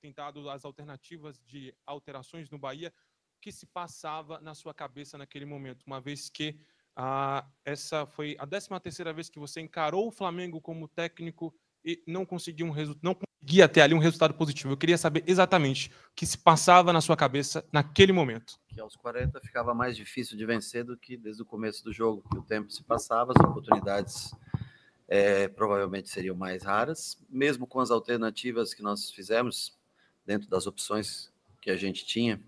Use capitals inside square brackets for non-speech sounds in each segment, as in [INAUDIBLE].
tentado as alternativas de alterações no Bahia, o que se passava na sua cabeça naquele momento, uma vez que ah, essa foi a 13 terceira vez que você encarou o Flamengo como técnico e não conseguiu um resultado, não conseguia até ali um resultado positivo. Eu queria saber exatamente o que se passava na sua cabeça naquele momento. Que aos 40 ficava mais difícil de vencer do que desde o começo do jogo, que o tempo se passava, as oportunidades é, provavelmente seriam mais raras, mesmo com as alternativas que nós fizemos, dentro das opções que a gente tinha,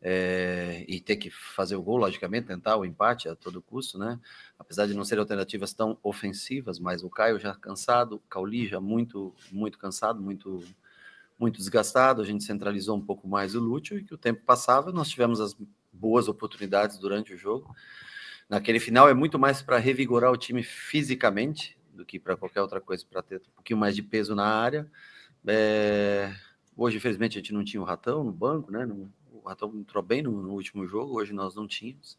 é, e ter que fazer o gol, logicamente, tentar o empate a todo custo, né? Apesar de não serem alternativas tão ofensivas, mas o Caio já cansado, o Cauli já muito, muito cansado, muito, muito desgastado, a gente centralizou um pouco mais o Lúcio e que o tempo passava, nós tivemos as boas oportunidades durante o jogo. Naquele final é muito mais para revigorar o time fisicamente do que para qualquer outra coisa, para ter um pouquinho mais de peso na área. É, Hoje, infelizmente, a gente não tinha o Ratão no banco, né? o Ratão entrou bem no, no último jogo, hoje nós não tínhamos.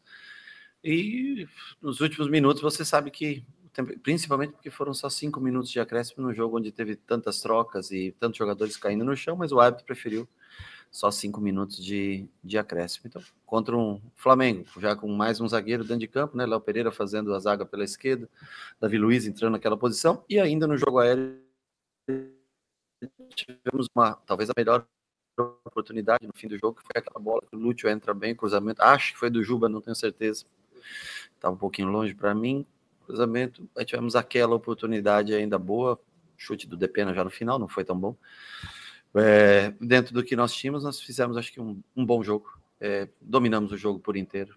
E nos últimos minutos você sabe que, principalmente porque foram só cinco minutos de acréscimo no jogo onde teve tantas trocas e tantos jogadores caindo no chão, mas o árbitro preferiu só cinco minutos de, de acréscimo. Então, contra um Flamengo, já com mais um zagueiro dentro de campo, né? Léo Pereira fazendo a zaga pela esquerda, Davi Luiz entrando naquela posição, e ainda no jogo aéreo tivemos uma, talvez a melhor oportunidade no fim do jogo, que foi aquela bola que o Lúcio entra bem, cruzamento, acho que foi do Juba, não tenho certeza, estava tá um pouquinho longe para mim, cruzamento, aí tivemos aquela oportunidade ainda boa, chute do Depena já no final, não foi tão bom, é, dentro do que nós tínhamos, nós fizemos acho que um, um bom jogo, é, dominamos o jogo por inteiro,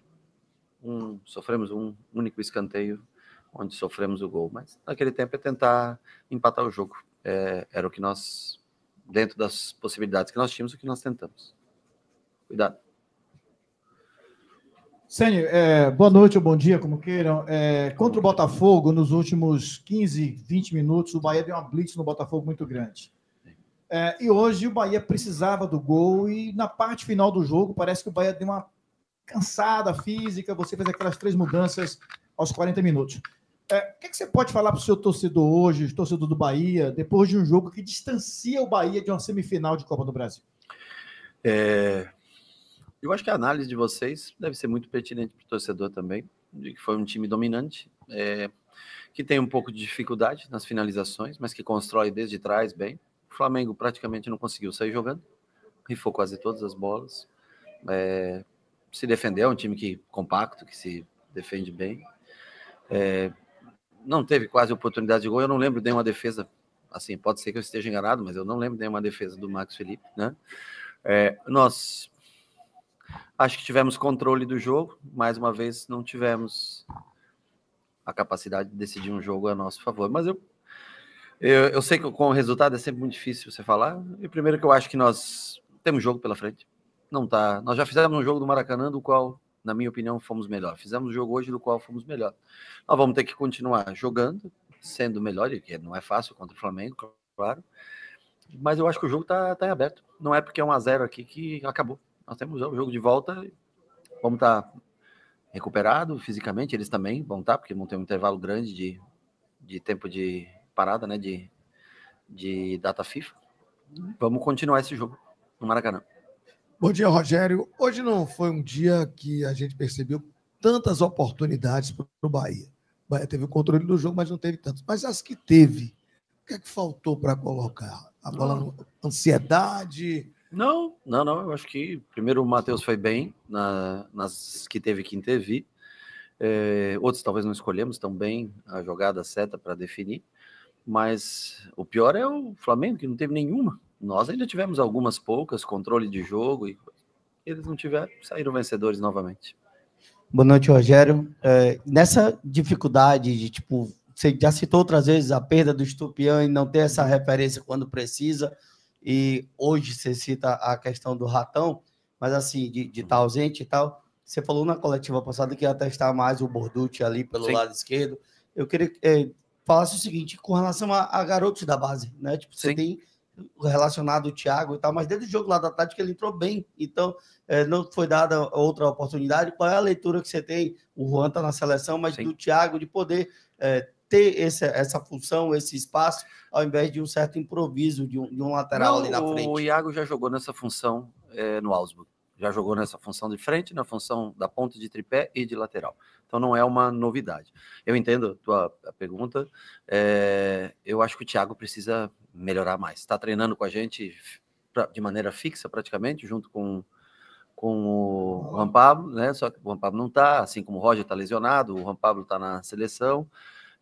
um, sofremos um único escanteio, onde sofremos o gol, mas naquele tempo é tentar empatar o jogo, é, era o que nós, dentro das possibilidades que nós tínhamos, o que nós tentamos. Cuidado. Sênio, é, boa noite ou bom dia, como queiram. É, contra o Botafogo, nos últimos 15, 20 minutos, o Bahia deu uma blitz no Botafogo muito grande. É, e hoje o Bahia precisava do gol e na parte final do jogo parece que o Bahia deu uma cansada física, você fez aquelas três mudanças aos 40 minutos. É, o que, é que, você pode falar para o seu torcedor hoje, torcedor do Bahia, depois de um jogo que distancia o Bahia de uma semifinal de Copa do Brasil? É, eu acho que a análise de vocês deve ser muito pertinente para o torcedor também, de que foi um time dominante, é, que tem um pouco de dificuldade nas finalizações, mas que constrói desde trás bem. O Flamengo praticamente não conseguiu sair jogando, rifou quase todas as bolas. É, se defendeu, é um time que compacto, que se defende bem. É, não teve quase oportunidade de gol. Eu não lembro de uma defesa. Assim, pode ser que eu esteja enganado, mas eu não lembro de uma defesa do Max Felipe, né? É, nós acho que tivemos controle do jogo. Mais uma vez, não tivemos a capacidade de decidir um jogo a nosso favor. Mas eu, eu, eu sei que com o resultado é sempre muito difícil você falar. E primeiro que eu acho que nós temos jogo pela frente. Não tá. Nós já fizemos um jogo do Maracanã do qual na minha opinião, fomos melhor. Fizemos o jogo hoje do qual fomos melhor. Nós vamos ter que continuar jogando, sendo melhor, que não é fácil contra o Flamengo, claro. Mas eu acho que o jogo está tá, tá aberto. Não é porque é um a zero aqui que acabou. Nós temos o jogo de volta, vamos estar tá recuperado fisicamente, eles também vão estar, tá, porque não tem um intervalo grande de, de tempo de parada, né, de, de data FIFA. Vamos continuar esse jogo no Maracanã. Bom dia, Rogério. Hoje não foi um dia que a gente percebeu tantas oportunidades para o Bahia. O Bahia teve o controle do jogo, mas não teve tantas. Mas as que teve, o que é que faltou para colocar? A bola, não. ansiedade? Não, não, não. Eu acho que primeiro o Matheus foi bem na, nas que teve que intervir. É, outros talvez não escolhemos tão bem a jogada certa para definir. Mas o pior é o Flamengo, que não teve nenhuma. Nós ainda tivemos algumas poucas, controle de jogo, e eles não tiveram, saíram vencedores novamente. Boa noite, Rogério. É, nessa dificuldade de, tipo, você já citou outras vezes a perda do estupião e não ter essa referência quando precisa, e hoje você cita a questão do ratão, mas assim, de, de estar tá ausente e tal. Você falou na coletiva passada que ia testar mais o Borducci ali pelo Sim. lado esquerdo. Eu queria é, falasse o seguinte, com relação a, a garotos da base, né? Tipo, você Sim. tem relacionado ao Thiago e tal, mas desde o jogo lá da tática ele entrou bem, então é, não foi dada outra oportunidade. Qual é a leitura que você tem? O Juan está na seleção, mas Sim. do Thiago de poder é, ter esse, essa função, esse espaço, ao invés de um certo improviso de um, de um lateral não, ali na frente. O Iago já jogou nessa função é, no Augsburg já jogou nessa função de frente, na função da ponta de tripé e de lateral. Então não é uma novidade. Eu entendo a tua a pergunta. É, eu acho que o Thiago precisa melhorar mais. Está treinando com a gente pra, de maneira fixa, praticamente, junto com, com o Juan Pablo, né? Só que o Juan Pablo não está, assim como o Roger está lesionado, o Juan Pablo está na seleção.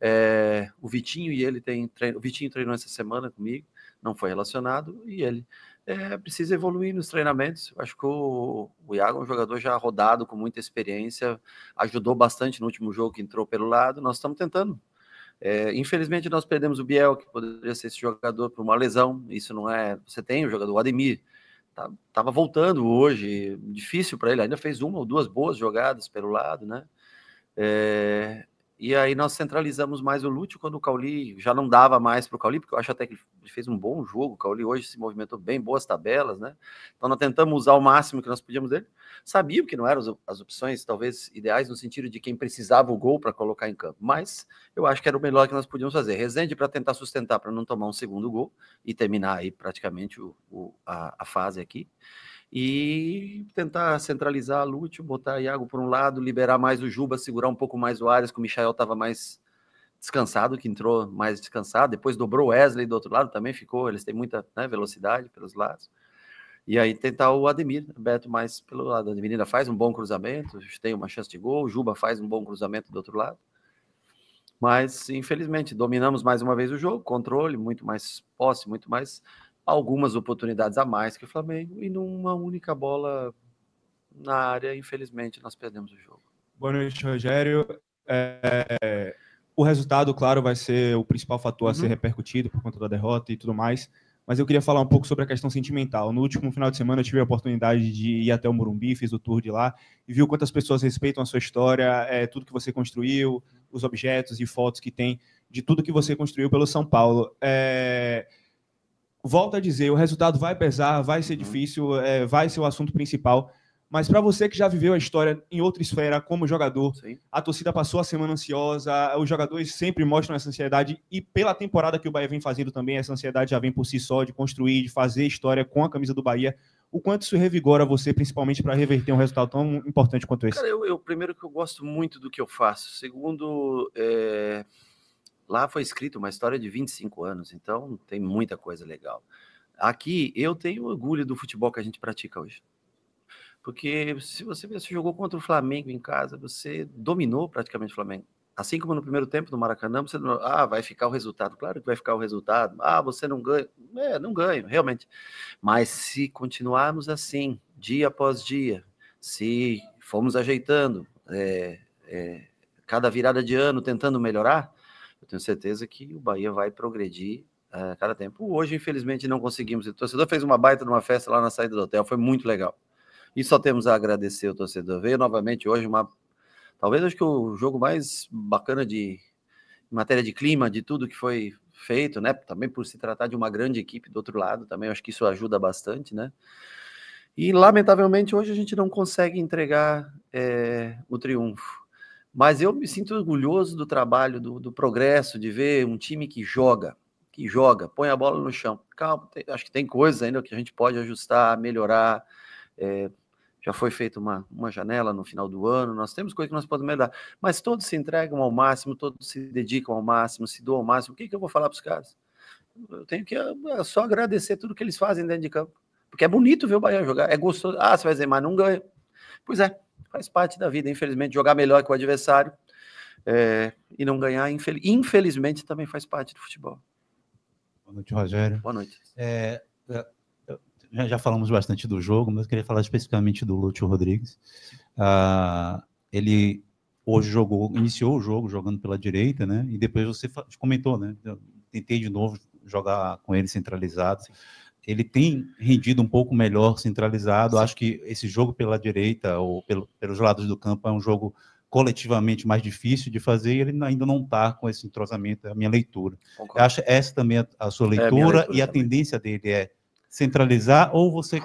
É, o Vitinho e ele tem treino, o Vitinho treinou essa semana comigo, não foi relacionado e ele é, precisa evoluir nos treinamentos. Acho que o, o Iago é um jogador já rodado, com muita experiência, ajudou bastante no último jogo que entrou pelo lado. Nós estamos tentando. É, infelizmente, nós perdemos o Biel, que poderia ser esse jogador, por uma lesão. Isso não é. Você tem o jogador, o Ademir. Tá, tava voltando hoje, difícil para ele. Ainda fez uma ou duas boas jogadas pelo lado, né? É, e aí nós centralizamos mais o Lúcio quando o Cauli já não dava mais para o Cauli, porque eu acho até que ele fez um bom jogo. O Cauli hoje se movimentou bem, boas tabelas, né? Então nós tentamos usar o máximo que nós podíamos dele. sabia que não eram as opções, talvez, ideais no sentido de quem precisava o gol para colocar em campo, mas eu acho que era o melhor que nós podíamos fazer. Rezende para tentar sustentar, para não tomar um segundo gol e terminar aí praticamente o, o, a, a fase aqui e tentar centralizar a Lute, botar Iago por um lado, liberar mais o Juba, segurar um pouco mais o Arias, que o Michael estava mais descansado, que entrou mais descansado, depois dobrou o Wesley do outro lado, também ficou, eles têm muita né, velocidade pelos lados. E aí tentar o Ademir, Beto mais pelo lado. A Ademir ainda faz um bom cruzamento, tem uma chance de gol, o Juba faz um bom cruzamento do outro lado. Mas, infelizmente, dominamos mais uma vez o jogo, controle, muito mais posse, muito mais algumas oportunidades a mais que o Flamengo e numa única bola na área, infelizmente, nós perdemos o jogo. Boa noite, Rogério. É, o resultado, claro, vai ser o principal fator a ser uhum. repercutido por conta da derrota e tudo mais. Mas eu queria falar um pouco sobre a questão sentimental. No último final de semana eu tive a oportunidade de ir até o Morumbi, fiz o tour de lá e viu quantas pessoas respeitam a sua história, é, tudo que você construiu, os objetos e fotos que tem de tudo que você construiu pelo São Paulo. É, volto a dizer, o resultado vai pesar, vai ser uhum. difícil, é, vai ser o assunto principal. Mas para você que já viveu a história em outra esfera como jogador, Sim. a torcida passou a semana ansiosa, os jogadores sempre mostram essa ansiedade e pela temporada que o Bahia vem fazendo também, essa ansiedade já vem por si só de construir, de fazer história com a camisa do Bahia. O quanto isso revigora você, principalmente para reverter um resultado tão importante quanto esse? Cara, eu, eu, primeiro que eu gosto muito do que eu faço. Segundo, é, Lá foi escrito uma história de 25 anos, então tem muita coisa legal. Aqui eu tenho orgulho do futebol que a gente pratica hoje. Porque se você, se jogou contra o Flamengo em casa, você dominou praticamente o Flamengo. Assim como no primeiro tempo do Maracanã, você não, ah, vai ficar o resultado. Claro que vai ficar o resultado. Ah, você não ganha. É, não ganho, realmente. Mas se continuarmos assim, dia após dia, se formos ajeitando é, é, cada virada de ano, tentando melhorar, tenho certeza que o Bahia vai progredir a eh, cada tempo. Hoje, infelizmente, não conseguimos. O torcedor fez uma baita de uma festa lá na saída do hotel, foi muito legal. E só temos a agradecer o torcedor. Veio novamente hoje uma. Talvez acho que o jogo mais bacana de em matéria de clima, de tudo que foi feito, né? Também por se tratar de uma grande equipe do outro lado, também acho que isso ajuda bastante, né? E lamentavelmente hoje a gente não consegue entregar é, o triunfo. Mas eu me sinto orgulhoso do trabalho, do, do progresso, de ver um time que joga, que joga, põe a bola no chão. Calma, tem, acho que tem coisas ainda que a gente pode ajustar, melhorar. É, já foi feita uma, uma janela no final do ano, nós temos coisas que nós podemos melhorar, mas todos se entregam ao máximo, todos se dedicam ao máximo, se doam ao máximo. O que, que eu vou falar para os caras? Eu tenho que é, é só agradecer tudo que eles fazem dentro de campo, porque é bonito ver o Bahia jogar, é gostoso. Ah, você vai dizer, mas não ganha. Pois é, faz parte da vida, infelizmente. Jogar melhor que o adversário é, e não ganhar, infel infelizmente, também faz parte do futebol. Boa noite, Rogério. Boa noite. É, é já, já, falamos bastante do jogo, mas eu queria falar especificamente do Lúcio Rodrigues. Ah, ele hoje jogou, iniciou o jogo jogando pela direita, né? E depois você comentou, né? Eu tentei de novo jogar com ele centralizado. Sim ele tem rendido um pouco melhor centralizado. Sim. Acho que esse jogo pela direita ou pelo, pelos lados do campo é um jogo coletivamente mais difícil de fazer e ele ainda não está com esse entrosamento, é a minha leitura. Concordo. Acho essa também é a sua leitura, é a leitura e a também. tendência dele é centralizar ou você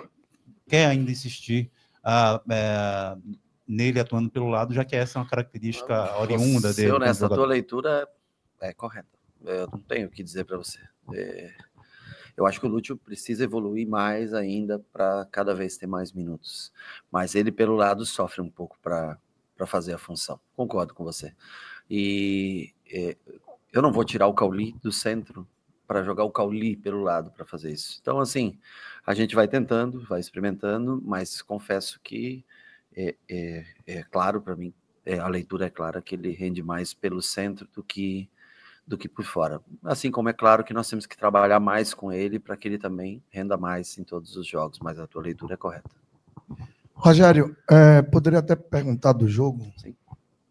quer ainda insistir a, ah, é, nele atuando pelo lado, já que essa é uma característica ah, oriunda dele. Nessa tua leitura é, é correta. Eu não tenho o que dizer para você. É, eu acho que o Lúcio precisa evoluir mais ainda para cada vez ter mais minutos. Mas ele, pelo lado, sofre um pouco para fazer a função. Concordo com você. E é, eu não vou tirar o Cauli do centro para jogar o Cauli pelo lado para fazer isso. Então, assim, a gente vai tentando, vai experimentando, mas confesso que é, é, é claro para mim, é, a leitura é clara que ele rende mais pelo centro do que do que por fora. Assim como é claro que nós temos que trabalhar mais com ele para que ele também renda mais em todos os jogos, mas a tua leitura é correta. Rogério, é, poderia até perguntar do jogo, Sim.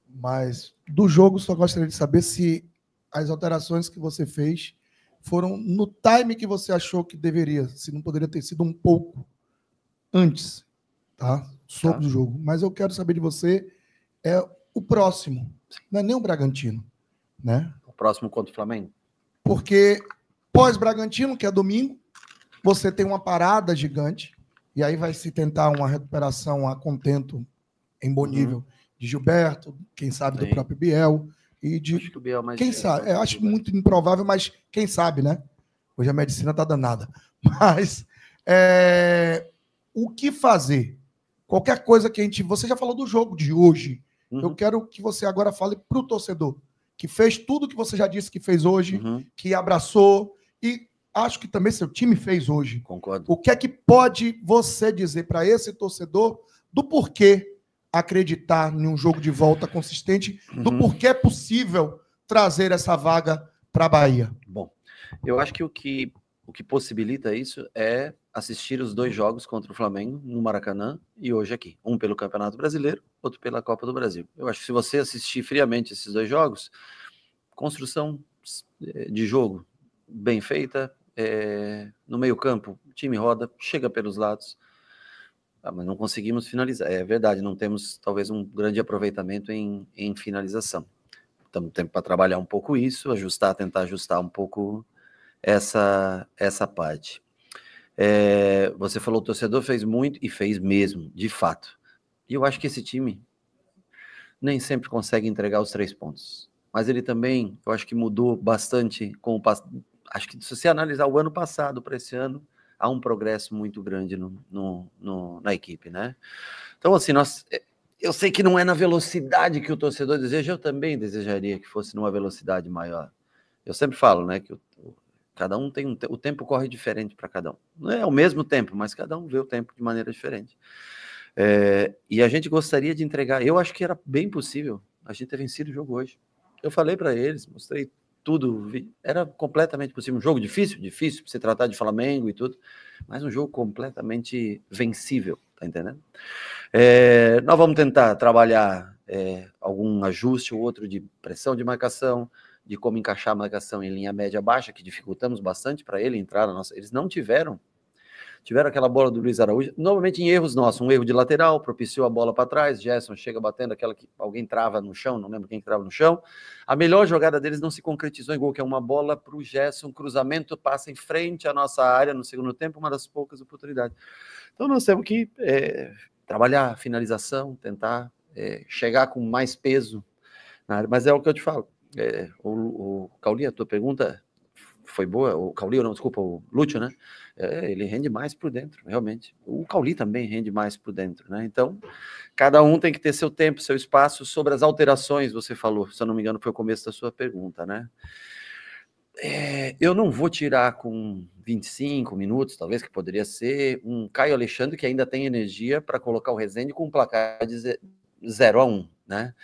mas do jogo só gostaria de saber se as alterações que você fez foram no time que você achou que deveria, se não poderia ter sido um pouco antes, tá? Sobre tá. o jogo. Mas eu quero saber de você é o próximo, não é nem o Bragantino, né? próximo contra o Flamengo? Porque pós-Bragantino, que é domingo, você tem uma parada gigante, e aí vai se tentar uma recuperação a contento em bom uhum. nível uhum. de Gilberto, quem sabe Sim. do próprio Biel. E de. Acho que o Biel é mais quem é, sabe? acho muito improvável, mas quem sabe, né? Hoje a medicina tá danada. [LAUGHS] Mas é, o que fazer? Qualquer coisa que a gente. Você já falou do jogo de hoje. Uhum. Eu quero que você agora fale para o torcedor que fez tudo que você já disse que fez hoje, uhum. que abraçou e acho que também seu time fez hoje. Concordo. O que é que pode você dizer para esse torcedor do porquê acreditar em um jogo de volta consistente, uhum. do porquê é possível trazer essa vaga para a Bahia? Bom, eu acho que o que o que possibilita isso é assistir os dois jogos contra o Flamengo no Maracanã e hoje aqui. Um pelo Campeonato Brasileiro, outro pela Copa do Brasil. Eu acho que se você assistir friamente esses dois jogos, construção eh, de jogo bem feita, é, no meio-campo, time roda, chega pelos lados. Ah, mas não conseguimos finalizar. É verdade, não temos talvez um grande aproveitamento em, em finalização. Estamos tempo para trabalhar um pouco isso, ajustar, tentar ajustar um pouco essa, essa parte. É, você falou, o torcedor fez muito e fez mesmo, de fato. E eu acho que esse time nem sempre consegue entregar os três pontos. Mas ele também, eu acho que mudou bastante com o Acho que se você analisar o ano passado para esse ano, há um progresso muito grande no, no, no, na equipe, né? Então, assim, nós, é, eu sei que não é na velocidade que o torcedor deseja, eu também desejaria que fosse numa velocidade maior. Eu sempre falo, né, que o, Cada um tem um te o tempo corre diferente para cada um. Não é o mesmo tempo, mas cada um vê o tempo de maneira diferente. É, e a gente gostaria de entregar. Eu acho que era bem possível a gente ter vencido o jogo hoje. Eu falei para eles, mostrei tudo, era completamente possível. Um jogo difícil, difícil, para se tratar de Flamengo e tudo, mas um jogo completamente vencível, tá entendendo? É, nós vamos tentar trabalhar é, algum ajuste ou outro de pressão de marcação, de como encaixar a marcação em linha média baixa, que dificultamos bastante para ele entrar na nossa. Eles não tiveram. Tiveram aquela bola do Luiz Araújo, normalmente em erros nossos, um erro de lateral, propiciou a bola para trás, Gerson chega batendo aquela que alguém trava no chão, não lembro quem trava no chão. A melhor jogada deles não se concretizou em gol, que é uma bola para o Gerson, um cruzamento, passa em frente à nossa área no segundo tempo, uma das poucas oportunidades. Então nós temos que é, trabalhar a finalização, tentar é, chegar com mais peso na área, mas é o que eu te falo é, o, o Cauli, a tua pergunta foi boa. O Cauli, não, desculpa, o Lúcio, né? É, ele rende mais por dentro, realmente. O Cauli também rende mais por dentro, né? Então, cada um tem que ter seu tempo, seu espaço. Sobre as alterações, você falou, se eu não me engano, foi o começo da sua pergunta, né? É, eu não vou tirar com 25 minutos, talvez que poderia ser, um Caio Alexandre que ainda tem energia para colocar o Rezende com um placar de 0 a 1, um, né?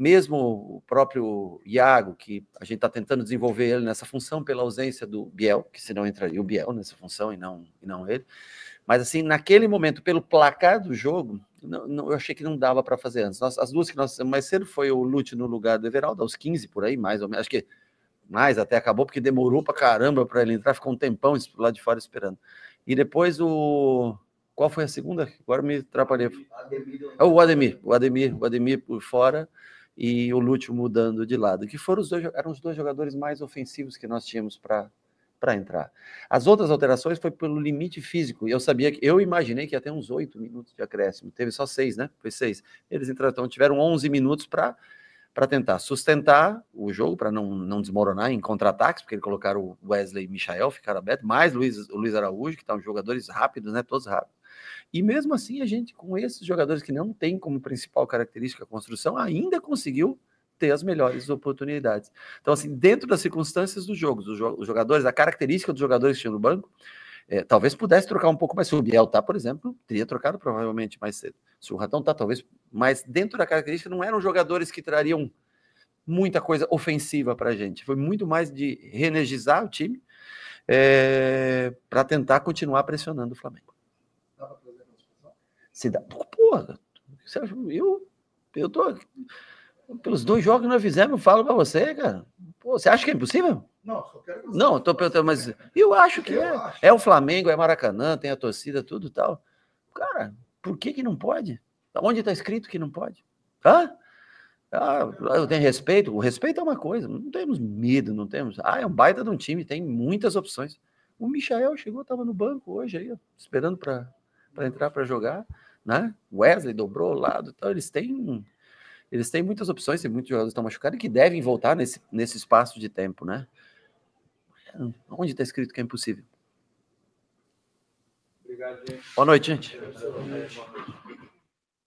mesmo o próprio Iago, que a gente está tentando desenvolver ele nessa função pela ausência do Biel, que senão entraria o Biel nessa função e não, e não ele. Mas, assim, naquele momento, pelo placar do jogo, não, não, eu achei que não dava para fazer antes. Nós, as duas que nós mais cedo foi o Lute no lugar do Everaldo, aos 15 por aí, mais ou menos. Acho que mais até acabou, porque demorou para caramba para ele entrar, ficou um tempão lá de fora esperando. E depois o. Qual foi a segunda? Agora me atrapalhei. Ademir, é o Ademir, o Ademir, o Ademir por fora e o Lúcio mudando de lado, que foram os dois, eram os dois jogadores mais ofensivos que nós tínhamos para para entrar. As outras alterações foi pelo limite físico. Eu sabia que eu imaginei que ia ter uns oito minutos de acréscimo. Teve só seis, né? Foi seis. Eles entraram, então tiveram 11 minutos para para tentar sustentar o jogo, para não, não desmoronar em contra-ataques, porque eles colocaram o Wesley e Michael, ficaram abertos, mais Luiz, o Luiz Araújo, que tá um jogadores rápidos, né? Todos rápidos. E mesmo assim, a gente, com esses jogadores que não tem como principal característica a construção, ainda conseguiu ter as melhores oportunidades. Então, assim, dentro das circunstâncias dos jogos, os jogadores, a característica dos jogadores que tinham no banco, é, talvez pudesse trocar um pouco mais. Se o Biel tá, por exemplo, teria trocado provavelmente mais cedo. Se o Ratão tá, talvez. Mas dentro da característica, não eram jogadores que trariam muita coisa ofensiva para a gente. Foi muito mais de reenergizar o time é, para tentar continuar pressionando o Flamengo. Se dá. Porra, é, eu, eu tô. Pelos dois jogos que nós fizemos, eu falo pra você, cara. Pô, você acha que é impossível? Não, só quero que Não, eu tô perguntando, mas é. eu acho que eu é. Acho. É o Flamengo, é Maracanã, tem a torcida, tudo tal. Cara, por que que não pode? Onde tá escrito que não pode? Hã? Ah, eu tenho respeito. O respeito é uma coisa. Não temos medo, não temos. Ah, é um baita de um time, tem muitas opções. O Michael chegou, estava no banco hoje aí, ó, esperando para entrar para jogar né? Wesley dobrou o lado, então eles têm eles têm muitas opções, e muitos jogadores estão machucados e que devem voltar nesse, nesse espaço de tempo, né? Onde está escrito que é impossível? Obrigado, gente. Boa noite, gente. Boa noite.